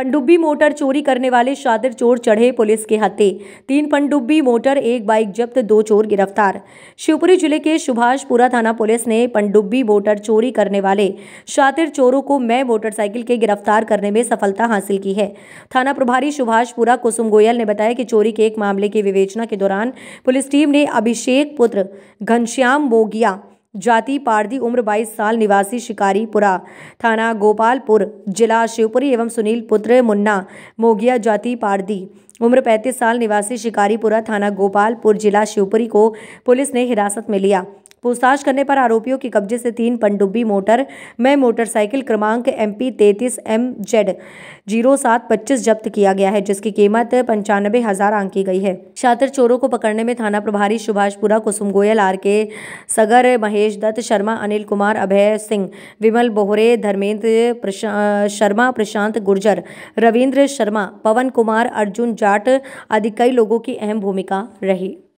पंडुब्बी motor चोरी करने वाले शातिर चोर चढ़े पुलिस के हत्थे तीन पनडुब्बी मोटर एक बाइक जब्त दो चोर गिरफ्तार शिवपुरी जिले के सुभाषपुरा थाना पुलिस ने पनडुब्बी मोटर चोरी करने वाले शातिर चोरों को मैं मोटरसाइकिल के गिरफ्तार करने में सफलता हासिल की है थाना प्रभारी सुभाषपुरा कुसुम गोयल ने बताया कि चोरी के एक मामले की विवेचना के दौरान पुलिस टीम ने अभिषेक पुत्र घनश्याम बोगिया जाति पारदी उम्र 22 साल निवासी शिकारीपुरा थाना गोपालपुर जिला शिवपुरी एवं सुनील पुत्र मुन्ना मोगिया जाति पारदी उम्र 35 साल निवासी शिकारीपुरा थाना गोपालपुर जिला शिवपुरी को पुलिस ने हिरासत में लिया पूछताछ करने पर आरोपियों के कब्जे से तीन पनडुब्बी मोटर में मोटरसाइकिल क्रमांक एम पी तैतीस एम जेड जीरो सात पच्चीस जब्त किया गया है जिसकी कीमत पंचानबे हजार आंकी गई है छात्र चोरों को पकड़ने में थाना प्रभारी सुभाषपुरा कुसुम गोयल आर के सगर महेश दत्त शर्मा अनिल कुमार अभय सिंह विमल बोहरे धर्मेंद्र प्रशा, शर्मा प्रशांत गुर्जर रविन्द्र शर्मा पवन कुमार अर्जुन जाट आदि कई लोगों की अहम भूमिका रही